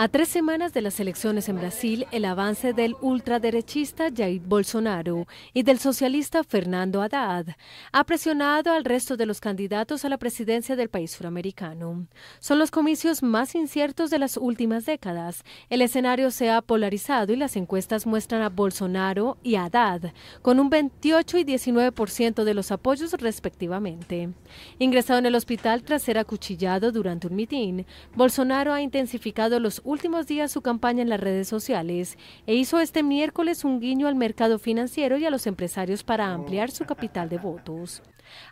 A tres semanas de las elecciones en Brasil, el avance del ultraderechista Jair Bolsonaro y del socialista Fernando Haddad ha presionado al resto de los candidatos a la presidencia del país suramericano. Son los comicios más inciertos de las últimas décadas. El escenario se ha polarizado y las encuestas muestran a Bolsonaro y Haddad con un 28 y 19% por ciento de los apoyos respectivamente. Ingresado en el hospital tras ser acuchillado durante un mitin, Bolsonaro ha intensificado los últimos días su campaña en las redes sociales e hizo este miércoles un guiño al mercado financiero y a los empresarios para oh. ampliar su capital de votos.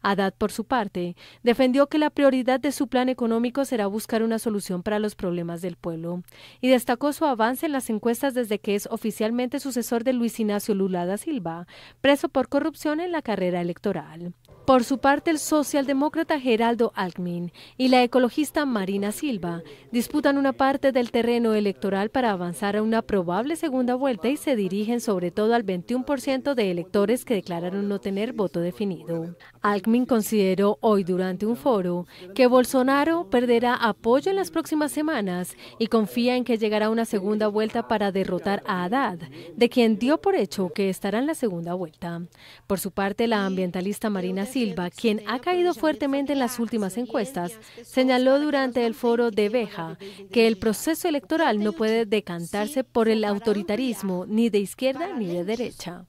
Haddad, por su parte, defendió que la prioridad de su plan económico será buscar una solución para los problemas del pueblo y destacó su avance en las encuestas desde que es oficialmente sucesor de Luis Ignacio Lula da Silva, preso por corrupción en la carrera electoral. Por su parte, el socialdemócrata Geraldo Alckmin y la ecologista Marina Silva disputan una parte del terreno electoral para avanzar a una probable segunda vuelta y se dirigen sobre todo al 21% de electores que declararon no tener voto definido. Alckmin consideró hoy durante un foro que Bolsonaro perderá apoyo en las próximas semanas y confía en que llegará una segunda vuelta para derrotar a Haddad, de quien dio por hecho que estará en la segunda vuelta. Por su parte, la ambientalista Marina Silva Silva, quien ha caído fuertemente en las últimas encuestas, señaló durante el foro de Beja que el proceso electoral no puede decantarse por el autoritarismo ni de izquierda ni de derecha.